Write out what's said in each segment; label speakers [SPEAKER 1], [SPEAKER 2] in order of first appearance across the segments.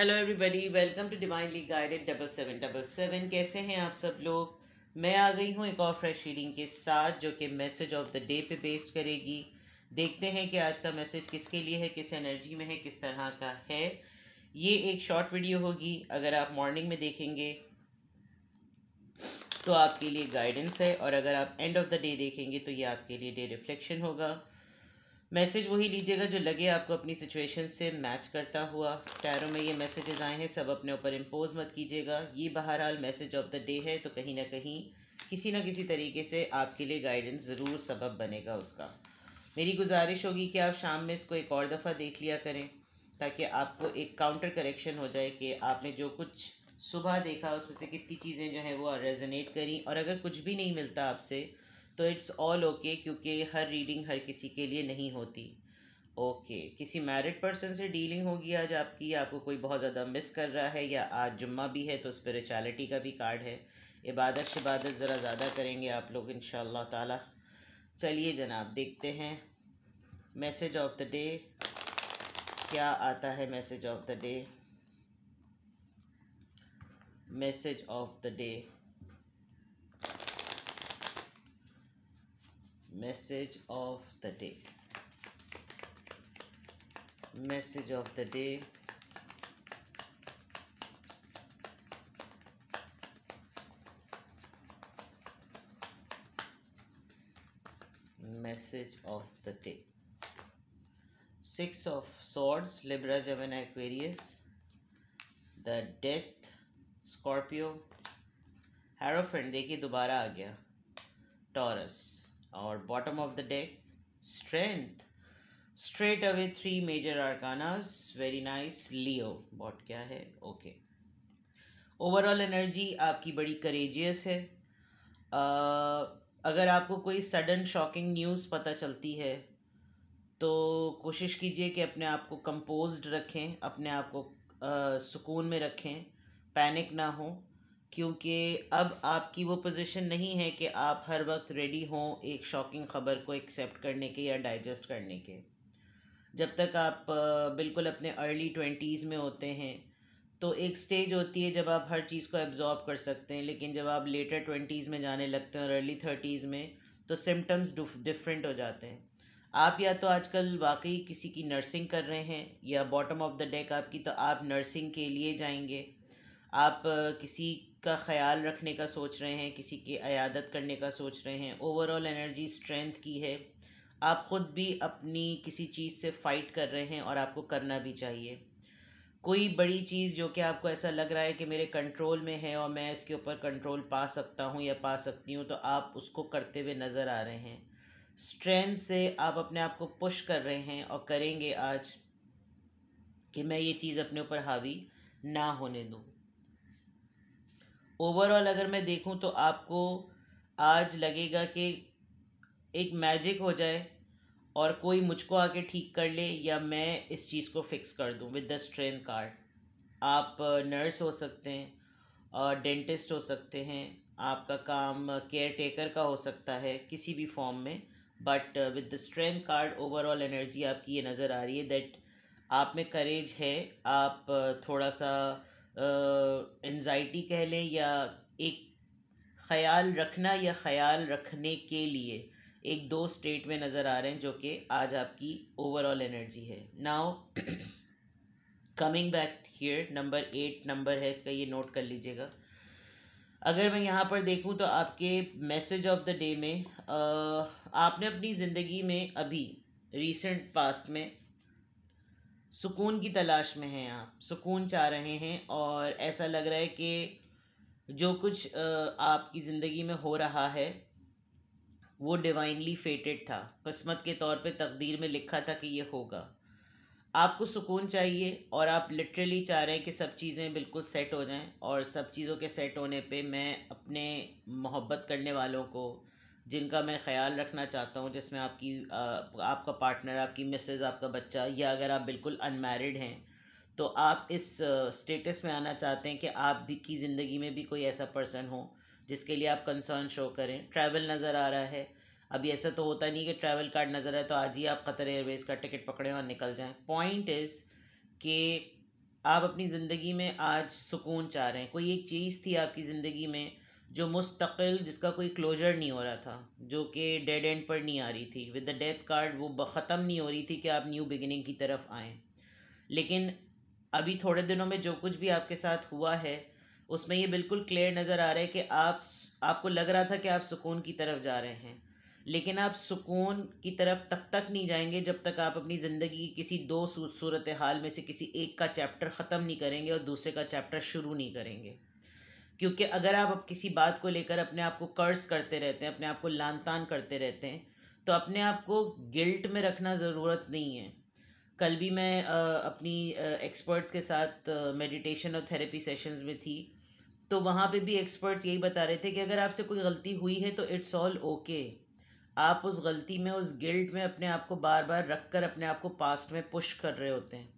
[SPEAKER 1] Hello everybody welcome to divinely guided double seven double seven कैसे हैं आप सब लोग मैं आ गई हूँ एक और फ्रेश रीडिंग के साथ जो कि मैसेज ऑफ द डे पे बेस्ड करेगी देखते हैं कि आज का मैसेज किसके लिए है किस एनर्जी में है किस तरह का है ये एक शॉर्ट वीडियो होगी अगर आप मॉर्निंग में देखेंगे तो आपके लिए गाइडेंस है और अगर आप एंड ऑफ द डे देखेंगे तो ये आपके लिए डे रिफ्लेक्शन होगा मैसेज वही लीजिएगा जो लगे आपको अपनी सिचुएशन से मैच करता हुआ टैरों में ये मैसेजेस आए हैं सब अपने ऊपर इम्पोज मत कीजिएगा ये बहरहाल मैसेज ऑफ द डे है तो कहीं ना कहीं किसी ना किसी तरीके से आपके लिए गाइडेंस ज़रूर सबब बनेगा उसका मेरी गुजारिश होगी कि आप शाम में इसको एक और दफ़ा देख लिया करें ताकि आपको एक काउंटर करेक्शन हो जाए कि आपने जो कुछ सुबह देखा उसमें से कितनी चीज़ें जो हैं वो रेजोनेट करी और अगर कुछ भी नहीं मिलता आपसे तो इट्स ऑल ओके क्योंकि हर रीडिंग हर किसी के लिए नहीं होती ओके okay. किसी मैरिड पर्सन से डीलिंग होगी आज आपकी आपको कोई बहुत ज़्यादा मिस कर रहा है या आज जुम्मा भी है तो स्पिरिचुअलिटी का भी कार्ड है इबादत शबादत ज़रा ज़्यादा करेंगे आप लोग इन ताला चलिए जनाब देखते हैं मैसेज ऑफ द डे क्या आता है message of the day message of the day message of the day message of the day message of the day six of swords libra gemini aquarius the death Scorpio hierophant देखिए दोबारा आ गया Taurus और bottom of the deck strength straight away three major arcanas very nice Leo but क्या है okay overall energy आपकी बड़ी courageous है uh, अगर आपको कोई सडन शॉकिंग न्यूज़ पता चलती है तो कोशिश कीजिए कि अपने आप को कंपोज्ड रखें अपने आप को uh, सुकून में रखें पैनिक ना हो क्योंकि अब आपकी वो पोजीशन नहीं है कि आप हर वक्त रेडी हों एक शॉकिंग ख़बर को एक्सेप्ट करने के या डाइजेस्ट करने के जब तक आप बिल्कुल अपने अर्ली ट्वेंटीज़ में होते हैं तो एक स्टेज होती है जब आप हर चीज़ को एब्जॉर्ब कर सकते हैं लेकिन जब आप लेटर ट्वेंटीज़ में जाने लगते हैं और अर्ली थर्टीज़ में तो सिम्टम्स डिफरेंट हो जाते हैं आप या तो आजकल वाकई किसी की नर्सिंग कर रहे हैं या बॉटम ऑफ द डेक आपकी तो आप नर्सिंग के लिए जाएंगे आप किसी का ख्याल रखने का सोच रहे हैं किसी की अयादत करने का सोच रहे हैं ओवरऑल एनर्जी स्ट्रेंथ की है आप ख़ुद भी अपनी किसी चीज़ से फ़ाइट कर रहे हैं और आपको करना भी चाहिए कोई बड़ी चीज़ जो कि आपको ऐसा लग रहा है कि मेरे कंट्रोल में है और मैं इसके ऊपर कंट्रोल पा सकता हूँ या पा सकती हूँ तो आप उसको करते हुए नज़र आ रहे हैं स्ट्रेंथ से आप अपने आप को पुश कर रहे हैं और करेंगे आज कि मैं ये चीज़ अपने ऊपर हावी ना होने दूँ ओवरऑल अगर मैं देखूं तो आपको आज लगेगा कि एक मैजिक हो जाए और कोई मुझको आके ठीक कर ले या मैं इस चीज़ को फिक्स कर दूं विद द स्ट्रेंथ कार्ड आप नर्स हो सकते हैं और डेंटिस्ट हो सकते हैं आपका काम केयर टेकर का हो सकता है किसी भी फॉर्म में but with the strength card overall energy आपकी ये नज़र आ रही है दैट आप में करेज है आप थोड़ा सा एनजाइटी कह लें या एक ख्याल रखना या ख्याल रखने के लिए एक दो स्टेट में नज़र आ रहे हैं जो कि आज आपकी ओवरऑल एनर्जी है now coming back here number eight number है इसका ये नोट कर लीजिएगा अगर मैं यहाँ पर देखूँ तो आपके मैसेज ऑफ द डे में आ, आपने अपनी ज़िंदगी में अभी रिसेंट पास्ट में सुकून की तलाश में हैं आप सुकून चाह रहे हैं और ऐसा लग रहा है कि जो कुछ आपकी ज़िंदगी में हो रहा है वो डिवाइनली फेटेड था किस्मत के तौर पे तकदीर में लिखा था कि ये होगा आपको सुकून चाहिए और आप लिटरली चाह रहे हैं कि सब चीज़ें बिल्कुल सेट हो जाएं और सब चीज़ों के सेट होने पे मैं अपने मोहब्बत करने वालों को जिनका मैं ख्याल रखना चाहता हूँ जिसमें आपकी आ, आपका पार्टनर आपकी मिसेज़ आपका बच्चा या अगर आप बिल्कुल अनमेरिड हैं तो आप इस स्टेटस में आना चाहते हैं कि आप भी की ज़िंदगी में भी कोई ऐसा पर्सन हो जिसके लिए आप कंसर्न शो करें ट्रैवल नज़र आ रहा है अभी ऐसा तो होता नहीं कि ट्रैवल कार्ड नज़र आए तो आज ही आप कतर एयरवेज़ का टिकट पकड़ें और निकल जाएं पॉइंट इज़ कि आप अपनी ज़िंदगी में आज सुकून चाह रहे हैं कोई एक चीज़ थी आपकी ज़िंदगी में जो मुस्तकिल जिसका कोई क्लोजर नहीं हो रहा था जो कि डेड एंड पर नहीं आ रही थी विद द डेथ कार्ड वो ख़त्म नहीं हो रही थी कि आप न्यू बिगिनिंग की तरफ आएँ लेकिन अभी थोड़े दिनों में जो कुछ भी आपके साथ हुआ है उसमें ये बिल्कुल क्लियर नज़र आ रहा है कि आप आपको लग रहा था कि आप सुकून की तरफ जा रहे हैं लेकिन आप सुकून की तरफ तब तक, नहीं जाएंगे जब तक आप अपनी ज़िंदगी की किसी दो सूरत हाल में से किसी एक का चैप्टर ख़त्म नहीं करेंगे और दूसरे का चैप्टर शुरू नहीं करेंगे क्योंकि अगर आप किसी बात को लेकर अपने आप को कर्ज करते रहते हैं अपने आप को लान तान करते रहते हैं तो अपने आप को गिल्ट में रखना ज़रूरत नहीं है कल भी मैं अपनी एक्सपर्ट्स के साथ मेडिटेशन और थेरेपी सेशंस में थी तो वहाँ पे भी एक्सपर्ट्स यही बता रहे थे कि अगर आपसे कोई गलती हुई है तो इट्स ऑल ओके आप उस गलती में उस गिल्ट में अपने आप को बार बार रख कर अपने आप को पास्ट में पुश कर रहे होते हैं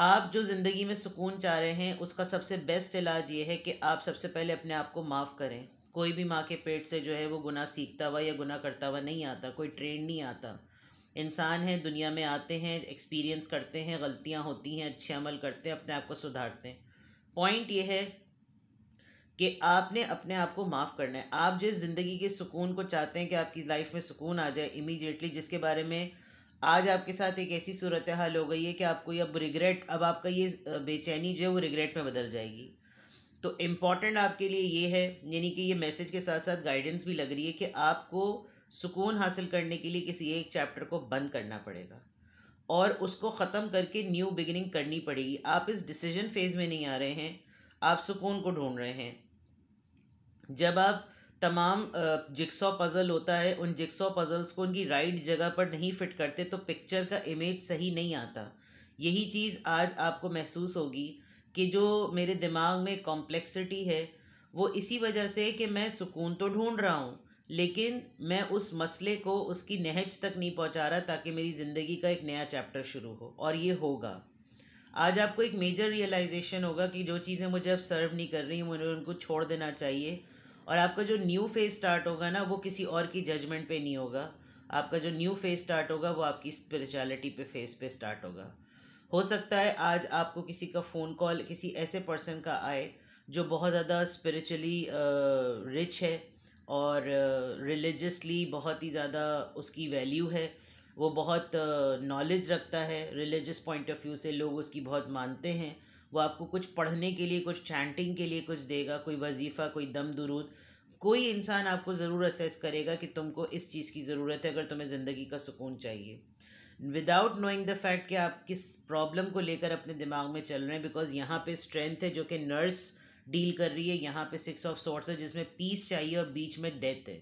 [SPEAKER 1] आप जो ज़िंदगी में सुकून चाह रहे हैं उसका सबसे बेस्ट इलाज ये है कि आप सबसे पहले अपने आप को माफ़ करें कोई भी माँ के पेट से जो है वो गुना सीखता हुआ या गुना करता हुआ नहीं आता कोई ट्रेंड नहीं आता इंसान है दुनिया में आते हैं एक्सपीरियंस करते हैं गलतियाँ होती हैं अच्छे अमल करते हैं अपने आप को सुधारते हैं पॉइंट ये है कि आपने अपने आप को माफ़ करना है आप जिस ज़िंदगी के सुकून को चाहते हैं कि आपकी लाइफ में सुकून आ जाए इमीडिएटली जिसके बारे में आज आपके साथ एक ऐसी सूरत हाल हो गई है कि आपको अब रिग्रेट अब आपका ये बेचैनी जो है वो रिग्रेट में बदल जाएगी तो इम्पॉर्टेंट आपके लिए ये है यानी कि ये मैसेज के साथ साथ गाइडेंस भी लग रही है कि आपको सुकून हासिल करने के लिए किसी एक चैप्टर को बंद करना पड़ेगा और उसको ख़त्म करके न्यू बिगिनिंग करनी पड़ेगी आप इस डिसीजन फेज़ में नहीं आ रहे हैं आप सुकून को ढूंढ रहे हैं जब आप तमाम जिक्सो पज़ल होता है उन जिक्सो पज़ल्स को उनकी राइट जगह पर नहीं फिट करते तो पिक्चर का इमेज सही नहीं आता यही चीज़ आज आपको महसूस होगी कि जो मेरे दिमाग में कॉम्प्लेक्सिटी है वो इसी वजह से कि मैं सुकून तो ढूंढ रहा हूँ लेकिन मैं उस मसले को उसकी नहज तक नहीं पहुँचा रहा ताकि मेरी ज़िंदगी का एक नया चैप्टर शुरू हो और ये होगा आज आपको एक मेजर रियलाइजेशन होगा कि जो चीज़ें मुझे अब सर्व नहीं कर रही मुझे उनको छोड़ देना चाहिए और आपका जो न्यू फेज स्टार्ट होगा ना वो किसी और की जजमेंट पे नहीं होगा आपका जो न्यू फेज स्टार्ट होगा वो आपकी स्पिरिचुअलिटी पे फेज पे स्टार्ट होगा हो सकता है आज आपको किसी का फ़ोन कॉल किसी ऐसे पर्सन का आए जो बहुत ज़्यादा स्पिरिचुअली रिच है और रिलीजसली बहुत ही ज़्यादा उसकी वैल्यू है वो बहुत नॉलेज रखता है रिलीजस पॉइंट ऑफ व्यू से लोग उसकी बहुत मानते हैं वो आपको कुछ पढ़ने के लिए कुछ चैंटिंग के लिए कुछ देगा कोई वजीफ़ा कोई दम दुरूद कोई इंसान आपको ज़रूर असेस करेगा कि तुमको इस चीज़ की ज़रूरत है अगर तुम्हें ज़िंदगी का सुकून चाहिए विदाउट नोइंग द फैक्ट कि आप किस प्रॉब्लम को लेकर अपने दिमाग में चल रहे हैं बिकॉज यहाँ पे स्ट्रेंथ है जो कि नर्स डील कर रही है यहाँ पे सिक्स ऑफ सॉर्ट्स है जिसमें पीस चाहिए और बीच में डेथ है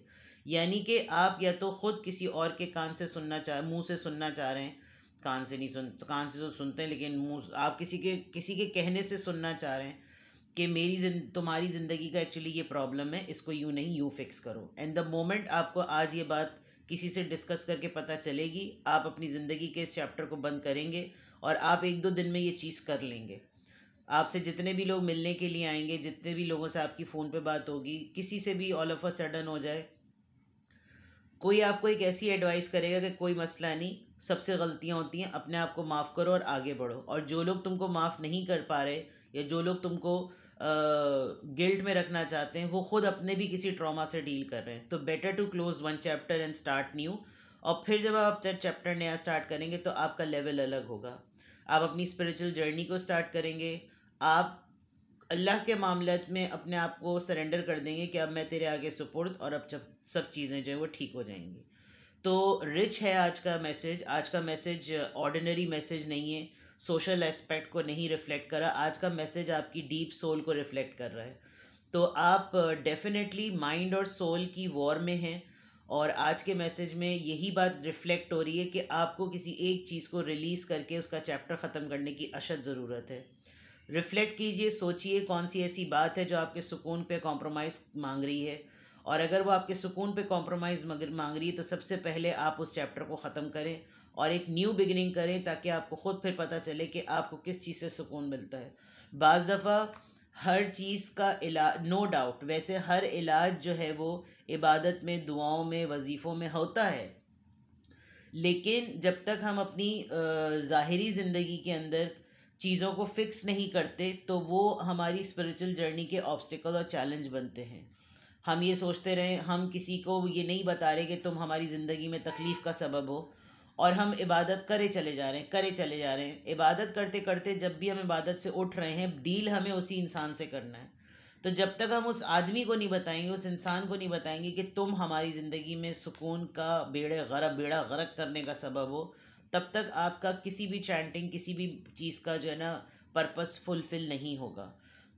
[SPEAKER 1] यानी कि आप या तो ख़ुद किसी और के कान से सुनना चाह मुँह से सुनना चाह रहे हैं कान से नहीं सुन कान से तो सुनते हैं लेकिन मुँह आप किसी के किसी के कहने से सुनना चाह रहे हैं कि मेरी जिन तुम्हारी ज़िंदगी का एक्चुअली ये प्रॉब्लम है इसको यू नहीं यू फिक्स करो एंड द मोमेंट आपको आज ये बात किसी से डिस्कस करके पता चलेगी आप अपनी ज़िंदगी के इस चैप्टर को बंद करेंगे और आप एक दो दिन में ये चीज़ कर लेंगे आपसे जितने भी लोग मिलने के लिए आएंगे जितने भी लोगों से आपकी फ़ोन पे बात होगी किसी से भी ऑल ऑफ अ सडन हो जाए कोई आपको एक ऐसी एडवाइस करेगा कि कोई मसला नहीं सबसे गलतियाँ होती हैं अपने आप को माफ़ करो और आगे बढ़ो और जो लोग तुमको माफ़ नहीं कर पा रहे या जो लोग तुमको गिल्ट में रखना चाहते हैं वो खुद अपने भी किसी ट्रॉमा से डील कर रहे हैं तो better to close one chapter and start new और फिर जब आप चैप्टर नया स्टार्ट करेंगे तो आपका लेवल अलग होगा आप अपनी स्पिरिचुअल जर्नी को स्टार्ट करेंगे आप अल्लाह के मामले में अपने आप को सरेंडर कर देंगे कि अब मैं तेरे आगे सुपुर्द और अब सब चीज़ें जो है वो ठीक हो जाएंगी तो रिच है आज का मैसेज आज का मैसेज ऑर्डिनरी मैसेज नहीं है सोशल एस्पेक्ट को नहीं रिफ्लेक्ट कर रहा आज का मैसेज आपकी डीप सोल को रिफ्लेक्ट कर रहा है तो आप डेफिनेटली uh, माइंड और सोल की वॉर में हैं और आज के मैसेज में यही बात रिफ्लेक्ट हो रही है कि आपको किसी एक चीज़ को रिलीज़ करके उसका चैप्टर ख़त्म करने की अशद ज़रूरत है रिफ्लेक्ट कीजिए सोचिए कौन सी ऐसी बात है जो आपके सुकून पे कॉम्प्रोमाइज़ मांग रही है और अगर वो आपके सुकून पे कॉम्प्रोमाइज़ मांग रही है तो सबसे पहले आप उस चैप्टर को ख़त्म करें और एक न्यू बिगिनिंग करें ताकि आपको ख़ुद फिर पता चले कि आपको किस चीज़ से सुकून मिलता है बज़ दफ़ा हर चीज़ का इलाज नो डाउट वैसे हर इलाज जो है वो इबादत में दुआओं में वजीफ़ों में होता है लेकिन जब तक हम अपनी ज़ाहरी ज़िंदगी के अंदर चीज़ों को फिक्स नहीं करते तो वो हमारी स्पिरिचुअल जर्नी के ऑब्स्टिकल और चैलेंज बनते हैं हम ये सोचते रहे हम किसी को ये नहीं बता रहे कि तुम हमारी ज़िंदगी में तकलीफ़ का सबब हो और हम इबादत करे चले जा रहे हैं करे चले जा रहे हैं इबादत करते करते जब भी हम इबादत से उठ रहे हैं डील हमें उसी इंसान से करना है तो जब तक हम उस आदमी को नहीं बताएंगे उस इंसान को नहीं बताएंगे कि तुम हमारी ज़िंदगी में सुकून का बेड़े गरब बेड़ा गरक करने का सबब हो तब तक आपका किसी भी चैंटिंग किसी भी चीज़ का जो है ना पर्पस फुलफ़िल नहीं होगा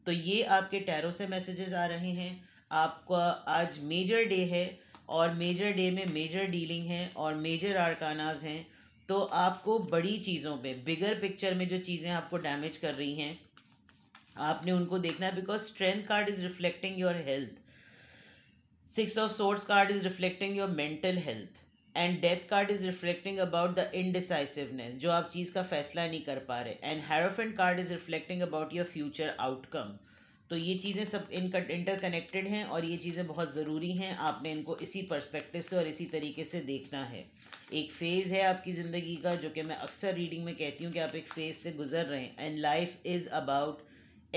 [SPEAKER 1] तो ये आपके टैरों से मैसेजेस आ रहे हैं आपका आज मेजर डे है और मेजर डे में मेजर डीलिंग है और मेजर आरकानाज हैं तो आपको बड़ी चीज़ों पे बिगर पिक्चर में जो चीज़ें आपको डैमेज कर रही हैं आपने उनको देखना है because strength card is reflecting your health six of swords card is reflecting your mental health and death card is reflecting about the indecisiveness जो आप चीज़ का फैसला नहीं कर पा रहे and hierophant card is reflecting about your future outcome तो ये चीज़ें सब इनका इंटरकनेक्टेड हैं और ये चीज़ें बहुत ज़रूरी हैं आपने इनको इसी पर्सपेक्टिव से और इसी तरीके से देखना है एक फ़ेज़ है आपकी ज़िंदगी का जो कि मैं अक्सर रीडिंग में कहती हूँ कि आप एक फ़ेज़ से गुजर रहे हैं and life is about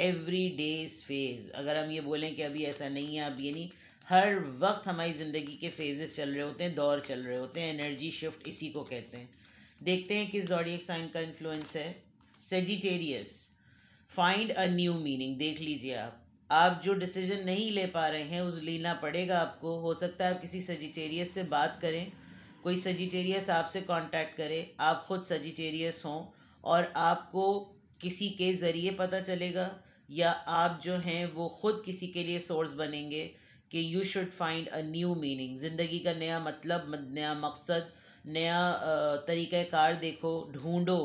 [SPEAKER 1] every days phase अगर हम ये बोलें कि अभी ऐसा नहीं है अब ये नहीं हर वक्त हमारी ज़िंदगी के फेजेस चल रहे होते हैं दौर चल रहे होते हैं एनर्जी शिफ्ट इसी को कहते हैं देखते हैं किस जॉडियक साइन का इन्फ्लुएंस है Sagittarius find a new meaning देख लीजिए आप आप जो डिसीजन नहीं ले पा रहे हैं उस लेना पड़ेगा आपको हो सकता है आप किसी सजिटेरियस से बात करें कोई सजिटेरियस आपसे कांटेक्ट करे आप खुद सजिटेरियस हों और आपको किसी के ज़रिए पता चलेगा या आप जो हैं वो खुद किसी के लिए सोर्स बनेंगे कि you should find a new meaning ज़िंदगी का नया मतलब नया मकसद नया तरीक़ार देखो ढूंढो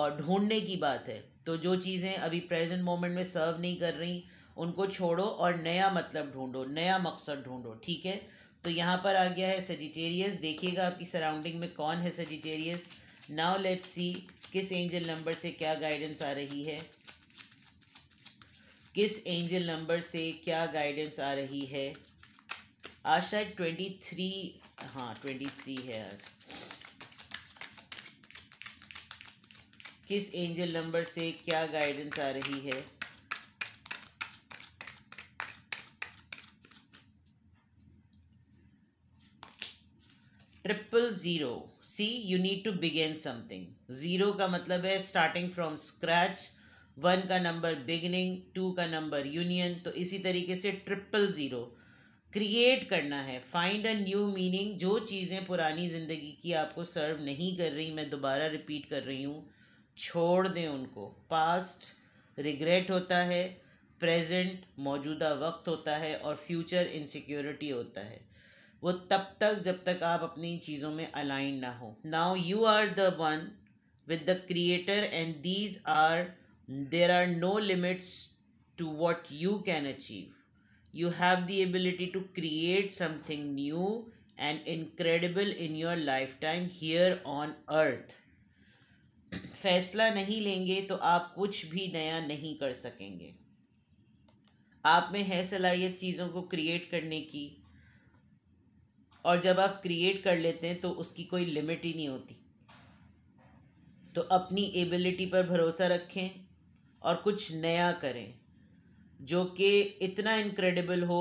[SPEAKER 1] और ढूंढने की बात है तो जो चीज़ें अभी प्रेजेंट मोमेंट में सर्व नहीं कर रही उनको छोड़ो और नया मतलब ढूंढो नया मकसद ढूंढो ठीक है तो यहाँ पर आ गया है सजिटेरियस देखिएगा आपकी सराउंडिंग में कौन है सजिटेरियस नाउ लेट्स सी किस एंजल नंबर से क्या गाइडेंस आ रही है किस एंजल नंबर से क्या गाइडेंस आ रही है आज शायद ट्वेंटी थ्री हाँ ट्वेंटी थ्री है आज किस एंजल नंबर से क्या गाइडेंस आ रही है triple zero see you need to begin something zero का मतलब है स्टार्टिंग फ्रॉम स्क्रैच वन का नंबर बिगनिंग टू का नंबर यूनियन तो इसी तरीके से ट्रिपल ज़ीरो क्रिएट करना है फाइंड अ न्यू मीनिंग जो चीज़ें पुरानी ज़िंदगी की आपको सर्व नहीं कर रही मैं दोबारा रिपीट कर रही हूँ छोड़ दें उनको पास्ट रिग्रेट होता है प्रेजेंट मौजूदा वक्त होता है और फ्यूचर इनसिक्योरिटी होता है वो तब तक जब तक आप अपनी चीज़ों में अलाइन ना हो now you are the one with the creator and these are there are no limits to what you can achieve you have the ability to create something new and incredible in your lifetime here on earth फैसला नहीं लेंगे तो आप कुछ भी नया नहीं कर सकेंगे आप में है सलाहियत चीज़ों को क्रिएट करने की और जब आप क्रिएट कर लेते हैं तो उसकी कोई लिमिट ही नहीं होती तो अपनी एबिलिटी पर भरोसा रखें और कुछ नया करें जो कि इतना इनक्रेडिबल हो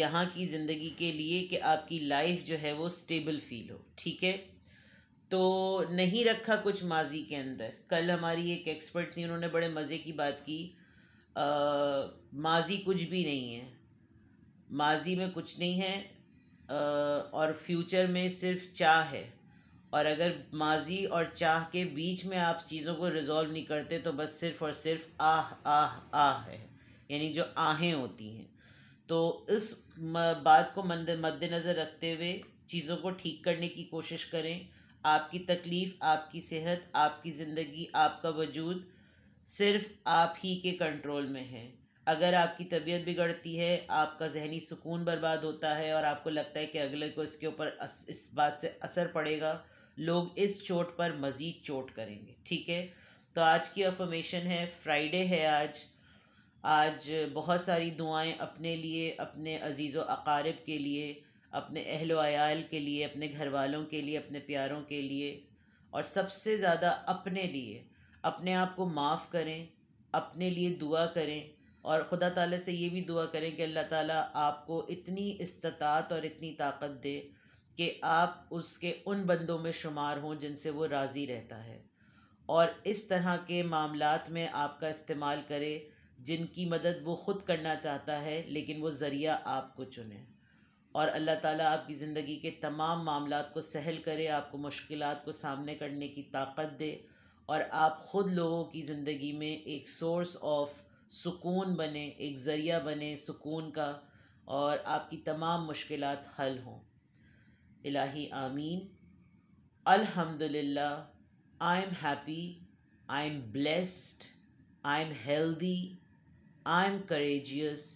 [SPEAKER 1] यहाँ की ज़िंदगी के लिए कि आपकी लाइफ जो है वो स्टेबल फील हो ठीक है तो नहीं रखा कुछ माजी के अंदर कल हमारी एक एक्सपर्ट थी उन्होंने बड़े मज़े की बात की आ, माजी कुछ भी नहीं है माजी में कुछ नहीं है आ, और फ्यूचर में सिर्फ चाह है और अगर माजी और चाह के बीच में आप चीज़ों को रिजॉल्व नहीं करते तो बस सिर्फ और सिर्फ आह आह आह है यानी जो आहें होती हैं तो इस बात को मद्देनज़र रखते हुए चीज़ों को ठीक करने की कोशिश करें आपकी तकलीफ़ आपकी सेहत आपकी ज़िंदगी आपका वजूद सिर्फ आप ही के कंट्रोल में है अगर आपकी तबीयत बिगड़ती है आपका जहनी सुकून बर्बाद होता है और आपको लगता है कि अगले को इसके ऊपर इस बात से असर पड़ेगा लोग इस चोट पर मज़ीद चोट करेंगे ठीक है तो आज की अफर्मेशन है फ्राइडे है आज आज बहुत सारी दुआएं अपने लिए अपने अजीज़ व अकारब के लिए अपने अहल वयाल के लिए अपने घर वालों के लिए अपने प्यारों के लिए और सबसे ज़्यादा अपने लिए अपने आप को माफ़ करें अपने लिए दुआ करें और ख़ुदा ताला से ये भी दुआ करें कि अल्लाह ताला आपको इतनी इस्तात और इतनी ताकत दे कि आप उसके उन बंदों में शुमार हों जिनसे वो राज़ी रहता है और इस तरह के मामलात में आपका इस्तेमाल करें जिनकी मदद वो ख़ुद करना चाहता है लेकिन वो ज़रिया आपको चुने और अल्लाह ताला आपकी ज़िंदगी के तमाम मामला को सहल करे आपको मुश्किल को सामने करने की ताकत दे और आप ख़ुद लोगों की ज़िंदगी में एक सोर्स ऑफ सुकून बने एक ज़रिया बने सुकून का और आपकी तमाम मुश्किल हल हों इलाही आमीन अल्हम्दुलिल्लाह I am happy I am blessed I am healthy I am courageous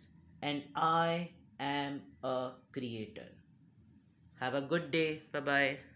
[SPEAKER 1] and I am a creator. Have a good day. Bye bye.